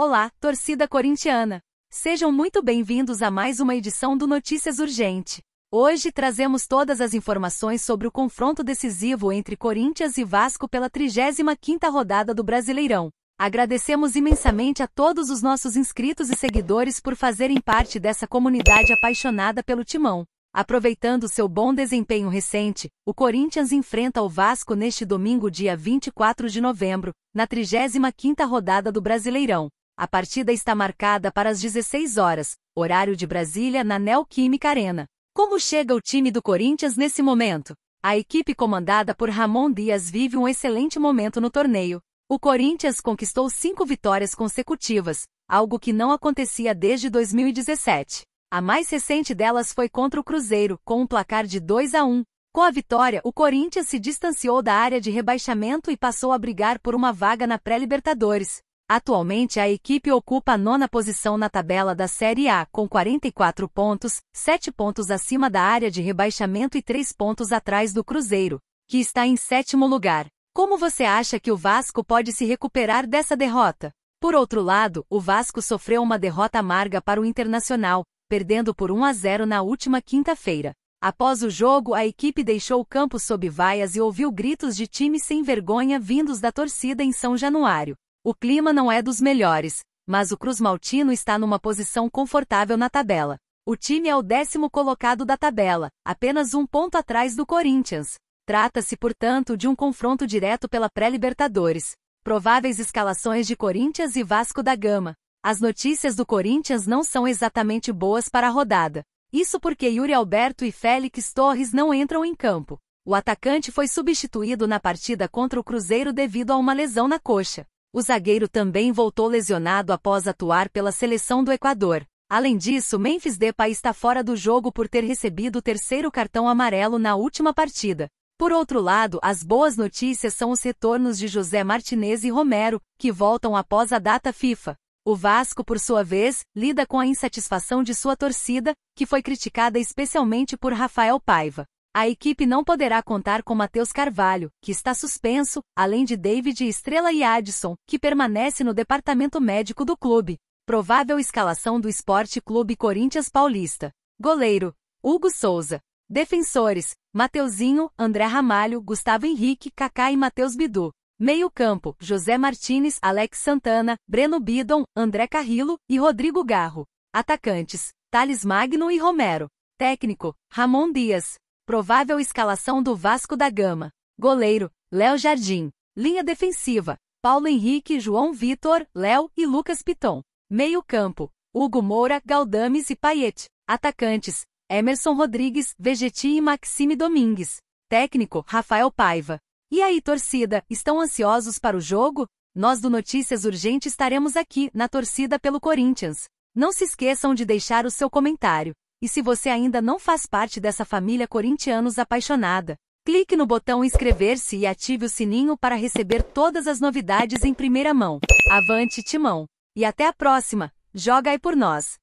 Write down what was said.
Olá, torcida corintiana! Sejam muito bem-vindos a mais uma edição do Notícias Urgente. Hoje trazemos todas as informações sobre o confronto decisivo entre Corinthians e Vasco pela 35ª rodada do Brasileirão. Agradecemos imensamente a todos os nossos inscritos e seguidores por fazerem parte dessa comunidade apaixonada pelo timão. Aproveitando seu bom desempenho recente, o Corinthians enfrenta o Vasco neste domingo, dia 24 de novembro, na 35ª rodada do Brasileirão. A partida está marcada para as 16 horas, horário de Brasília, na Neoquímica Arena. Como chega o time do Corinthians nesse momento? A equipe comandada por Ramon Dias vive um excelente momento no torneio. O Corinthians conquistou cinco vitórias consecutivas, algo que não acontecia desde 2017. A mais recente delas foi contra o Cruzeiro, com um placar de 2 a 1. Com a vitória, o Corinthians se distanciou da área de rebaixamento e passou a brigar por uma vaga na pré-Libertadores. Atualmente a equipe ocupa a nona posição na tabela da Série A, com 44 pontos, 7 pontos acima da área de rebaixamento e 3 pontos atrás do Cruzeiro, que está em sétimo lugar. Como você acha que o Vasco pode se recuperar dessa derrota? Por outro lado, o Vasco sofreu uma derrota amarga para o Internacional, perdendo por 1 a 0 na última quinta-feira. Após o jogo, a equipe deixou o campo sob vaias e ouviu gritos de time sem vergonha vindos da torcida em São Januário. O clima não é dos melhores, mas o Cruz Maltino está numa posição confortável na tabela. O time é o décimo colocado da tabela, apenas um ponto atrás do Corinthians. Trata-se, portanto, de um confronto direto pela pré-Libertadores. Prováveis escalações de Corinthians e Vasco da Gama. As notícias do Corinthians não são exatamente boas para a rodada. Isso porque Yuri Alberto e Félix Torres não entram em campo. O atacante foi substituído na partida contra o Cruzeiro devido a uma lesão na coxa. O zagueiro também voltou lesionado após atuar pela seleção do Equador. Além disso, Memphis Depay está fora do jogo por ter recebido o terceiro cartão amarelo na última partida. Por outro lado, as boas notícias são os retornos de José Martinez e Romero, que voltam após a data FIFA. O Vasco, por sua vez, lida com a insatisfação de sua torcida, que foi criticada especialmente por Rafael Paiva. A equipe não poderá contar com Matheus Carvalho, que está suspenso, além de David Estrela e Addison, que permanece no departamento médico do clube. Provável escalação do Esporte Clube Corinthians Paulista. Goleiro: Hugo Souza. Defensores: Mateuzinho, André Ramalho, Gustavo Henrique, Kaká e Matheus Bidu. Meio-campo: José Martinez, Alex Santana, Breno Bidon, André Carrillo e Rodrigo Garro. Atacantes: Thales Magno e Romero. Técnico: Ramon Dias. Provável escalação do Vasco da Gama. Goleiro, Léo Jardim. Linha defensiva, Paulo Henrique, João Vitor, Léo e Lucas Piton. Meio campo, Hugo Moura, Galdames e Paiete, Atacantes, Emerson Rodrigues, Vegeti e Maxime Domingues. Técnico, Rafael Paiva. E aí, torcida, estão ansiosos para o jogo? Nós do Notícias Urgente estaremos aqui, na torcida pelo Corinthians. Não se esqueçam de deixar o seu comentário. E se você ainda não faz parte dessa família corintianos apaixonada, clique no botão inscrever-se e ative o sininho para receber todas as novidades em primeira mão. Avante, Timão! E até a próxima! Joga aí por nós!